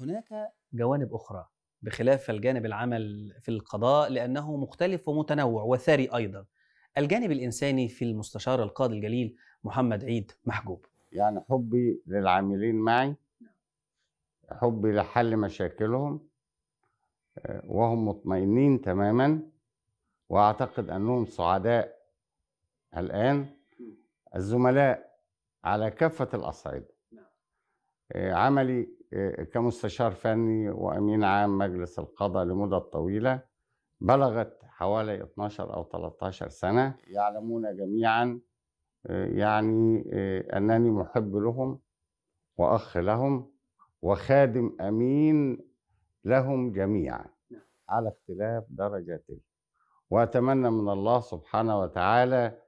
هناك جوانب أخرى بخلاف الجانب العمل في القضاء لأنه مختلف ومتنوع وثري أيضا الجانب الإنساني في المستشار القاضي الجليل محمد عيد محجوب يعني حبي للعاملين معي حبي لحل مشاكلهم آه، وهم مطمئنين تماما واعتقد انهم سعداء الان الزملاء على كافه الاصعده آه، عملي آه، كمستشار فني وأمين عام مجلس القضاء لمدة طويلة بلغت حوالي 12 أو 13 سنة يعلمون جميعا آه، يعني أنني محب لهم وأخ لهم وخادم أمين لهم جميعا نعم. على اختلاف درجاتهم وأتمنى من الله سبحانه وتعالى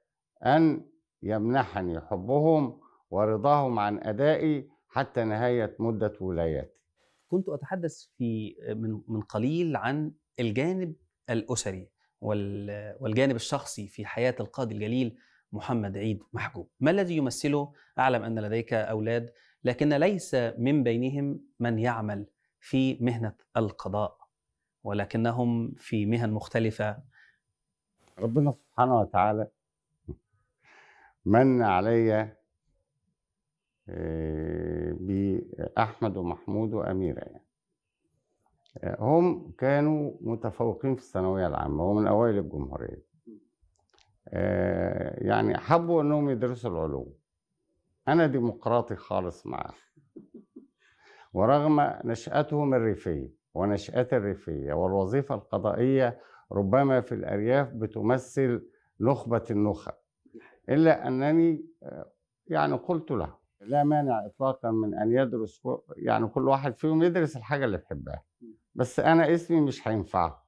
أن يمنحني حبهم ورضاهم عن أدائي حتى نهاية مدة ولاياتي كنت أتحدث في من, من قليل عن الجانب الأسري والجانب الشخصي في حياة القاضي الجليل محمد عيد محجوب ما الذي يمثله؟ أعلم أن لديك أولاد لكن ليس من بينهم من يعمل في مهنة القضاء ولكنهم في مهن مختلفة ربنا سبحانه وتعالى من علي آه، بأحمد ومحمود وأميرة يعني هم كانوا متفوقين في الثانوية العامة ومن أوائل الجمهورية آه، يعني حبوا أنهم يدرسوا العلوم أنا ديمقراطي خالص معاهم. ورغم نشأتهم الريفية ونشأتي الريفية والوظيفة القضائية ربما في الأرياف بتمثل نخبة النخب إلا أنني آه، يعني قلت له لا مانع اطلاقا من ان يدرس يعني كل واحد فيهم يدرس الحاجه اللي بيحبها بس انا اسمي مش هينفعه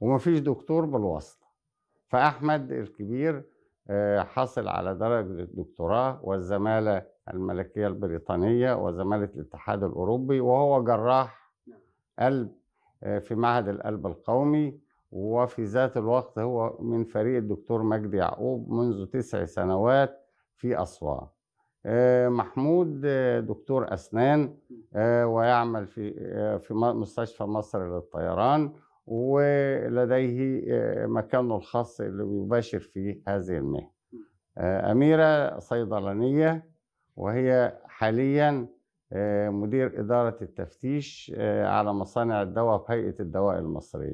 ومفيش دكتور بالواسطه فاحمد الكبير آه، حصل على درجه الدكتوراه والزماله الملكيه البريطانيه وزماله الاتحاد الاوروبي وهو جراح نعم. قلب آه، في معهد القلب القومي وفي ذات الوقت هو من فريق الدكتور مجدي يعقوب منذ تسع سنوات في اسوان آه، محمود آه، دكتور أسنان آه، ويعمل في في مستشفى مصر للطيران ولديه مكانه الخاص اللي بيباشر فيه هذه المهنة أميرة صيدلانية وهي حاليا مدير إدارة التفتيش على مصانع الدواء في هيئة الدواء المصرية